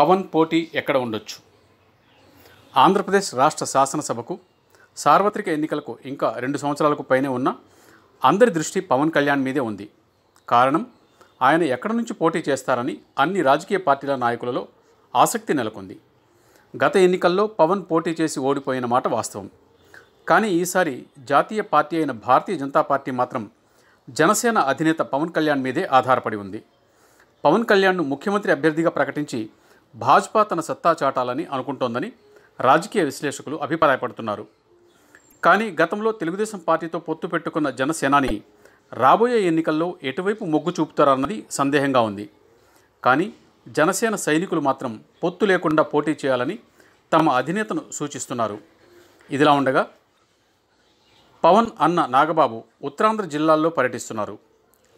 పవన్ పోటీ ఎక్కడ ఉండొచ్చు ఆంధ్రప్రదేశ్ రాష్ట్ర శాసనసభకు సార్వత్రిక ఎన్నికలకు ఇంకా రెండు సంవత్సరాలకు పైనే ఉన్న అందరి దృష్టి పవన్ కళ్యాణ్ మీదే ఉంది కారణం ఆయన ఎక్కడి నుంచి పోటీ చేస్తారని అన్ని రాజకీయ పార్టీల నాయకులలో ఆసక్తి నెలకొంది గత ఎన్నికల్లో పవన్ పోటీ చేసి ఓడిపోయిన మాట వాస్తవం కానీ ఈసారి జాతీయ పార్టీ అయిన భారతీయ జనతా పార్టీ మాత్రం జనసేన అధినేత పవన్ కళ్యాణ్ మీదే ఆధారపడి ఉంది పవన్ కళ్యాణ్ను ముఖ్యమంత్రి అభ్యర్థిగా ప్రకటించి భాజపా తన సత్తా చాటాలని అనుకుంటోందని రాజకీయ విశ్లేషకులు అభిప్రాయపడుతున్నారు కానీ గతంలో తెలుగుదేశం పార్టీతో పొత్తు పెట్టుకున్న జనసేనాని రాబోయే ఎన్నికల్లో ఎటువైపు మొగ్గు చూపుతారన్నది సందేహంగా ఉంది కానీ జనసేన సైనికులు మాత్రం పొత్తు లేకుండా పోటీ చేయాలని తమ అధినేతను సూచిస్తున్నారు ఇదిలా ఉండగా పవన్ అన్న నాగబాబు ఉత్తరాంధ్ర జిల్లాల్లో పర్యటిస్తున్నారు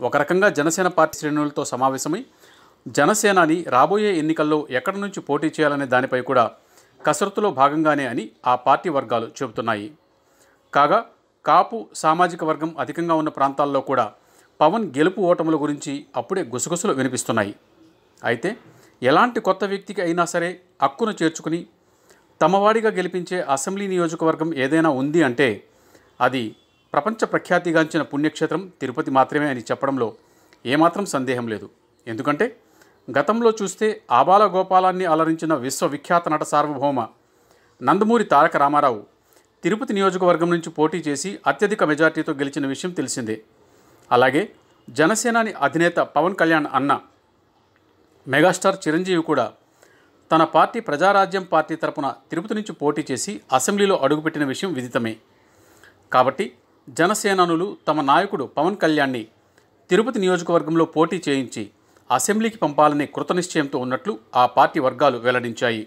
ఒక రకంగా జనసేన పార్టీ శ్రేణులతో సమావేశమై జనసేనాని రాబోయే ఎన్నికల్లో ఎక్కడి నుంచి పోటీ చేయాలనే దానిపై కూడా కసరత్తులో భాగంగానే అని ఆ పార్టీ వర్గాలు చెబుతున్నాయి కాగా కాపు సామాజిక వర్గం అధికంగా ఉన్న ప్రాంతాల్లో కూడా పవన్ గెలుపు ఓటముల గురించి అప్పుడే గుసగుసలు వినిపిస్తున్నాయి అయితే ఎలాంటి కొత్త వ్యక్తికి అయినా సరే హక్కును చేర్చుకుని తమవాడిగా గెలిపించే అసెంబ్లీ నియోజకవర్గం ఏదైనా ఉంది అంటే అది ప్రపంచ ప్రఖ్యాతిగాంచిన పుణ్యక్షేత్రం తిరుపతి మాత్రమే అని చెప్పడంలో ఏమాత్రం సందేహం లేదు ఎందుకంటే గతంలో చూస్తే ఆబాల గోపాలాన్ని అలరించిన విశ్వవిఖ్యాత నట సార్వభౌమ నందమూరి తారక రామారావు తిరుపతి నియోజకవర్గం నుంచి పోటీ చేసి అత్యధిక మెజార్టీతో గెలిచిన విషయం తెలిసిందే అలాగే జనసేనాని అధినేత పవన్ కళ్యాణ్ అన్న మెగాస్టార్ చిరంజీవి కూడా తన పార్టీ ప్రజారాజ్యం పార్టీ తరపున తిరుపతి నుంచి పోటీ చేసి అసెంబ్లీలో అడుగుపెట్టిన విషయం విదితమే కాబట్టి జనసేనానులు తమ నాయకుడు పవన్ కళ్యాణ్ని తిరుపతి నియోజకవర్గంలో పోటీ చేయించి అసెంబ్లీకి పంపాలనే కృతనిశ్చయంతో ఉన్నట్లు ఆ పార్టీ వర్గాలు వెల్లడించాయి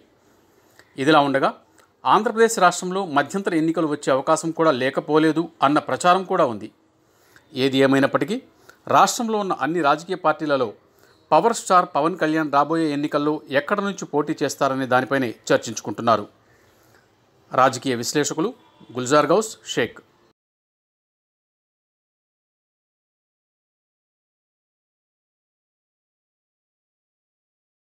ఇదిలా ఉండగా ఆంధ్రప్రదేశ్ రాష్ట్రంలో మధ్యంతర ఎన్నికలు వచ్చే అవకాశం కూడా లేకపోలేదు అన్న ప్రచారం కూడా ఉంది ఏది ఏమైనప్పటికీ రాష్ట్రంలో ఉన్న అన్ని రాజకీయ పార్టీలలో పవర్ స్టార్ పవన్ కళ్యాణ్ రాబోయే ఎన్నికల్లో ఎక్కడి నుంచి పోటీ చేస్తారనే దానిపైనే చర్చించుకుంటున్నారు రాజకీయ విశ్లేషకులు గుల్జార్ గౌస్ షేక్